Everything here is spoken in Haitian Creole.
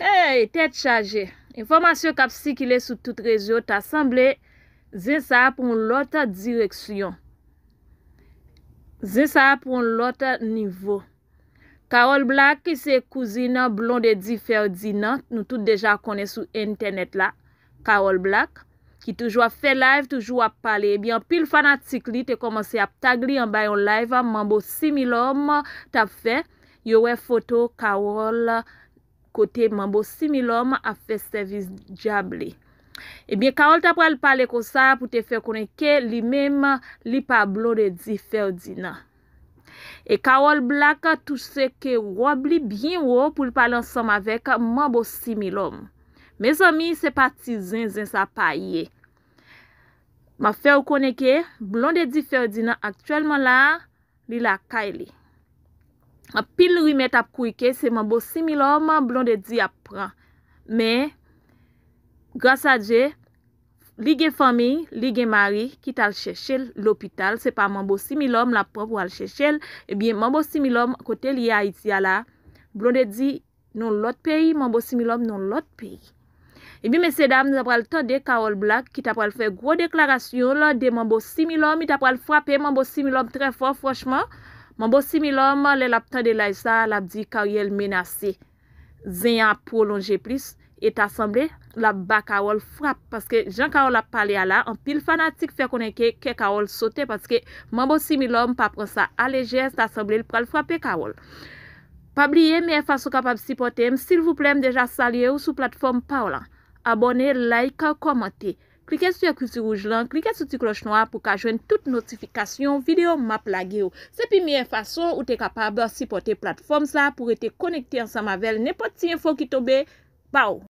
Hey, tête chargée. Informasyon kap sikile sou tout rejou. Ta semblé zè sa apon lota direksyon. Zè sa apon lota nivou. Karol Black ki se kouzine blon de di ferdi nan. Nou tout deja konen sou internet la. Karol Black ki toujwa fe live, toujwa pale. Ebyan eh pil fan atikli te komanse ap tagli an bayon live. Manbo similom tap fe. Yo we foto Karol Black. kote mambo similom a fe servis djab li. Ebyen, Karol ta pral pale kon sa pou te fe koneke li mem li pa blon de di ferdi nan. E Karol blaka tou se ke wab li bin wou pou li pale ansam avek mambo similom. Me zomi se pati zin zin sa paye. Ma fe koneke, blon de di ferdi nan aktuelman la li la kay e li. A pil rimet ap kouyke, se man bo similom, man blonde di ap pran. Me, grasa dje, li gen fami, li gen mari, ki tal cheshel l'opital, se pa man bo similom la pran pou al cheshel, e biye man bo similom kote li ya iti ala, blonde di non l'ot peyi, man bo similom non l'ot peyi. E biye mese dam, nou ap pral tande Karol Black, ki tal pral fe gro deklarasyon la, de man bo similom, i tal pral frape man bo similom tre fwa fwashman, Mambo simi lom, le lap tan de laisa, lap di karyel menase, zeyan prolonje plis, et asemble, lap ba kawol frap. Paske jan kawol ap pale ala, an pil fanatik fe konenke ke kawol sote, paske mambo simi lom pa pre sa aleje, et asemble, pral frape kawol. Pa blye, me faso kapab si potem, sil vou plem m'm deja salye ou sou platform pa wlan. Abone, like, komante. Klikez sou akousi rougelan, klikez sou ti kloch noa pou ka jwen tout notifikasyon video map la geyo. Se pimiye fason ou te kapab si pote platform sa pou rete konekte ansan mavel, ne poti info ki tobe, pa ou.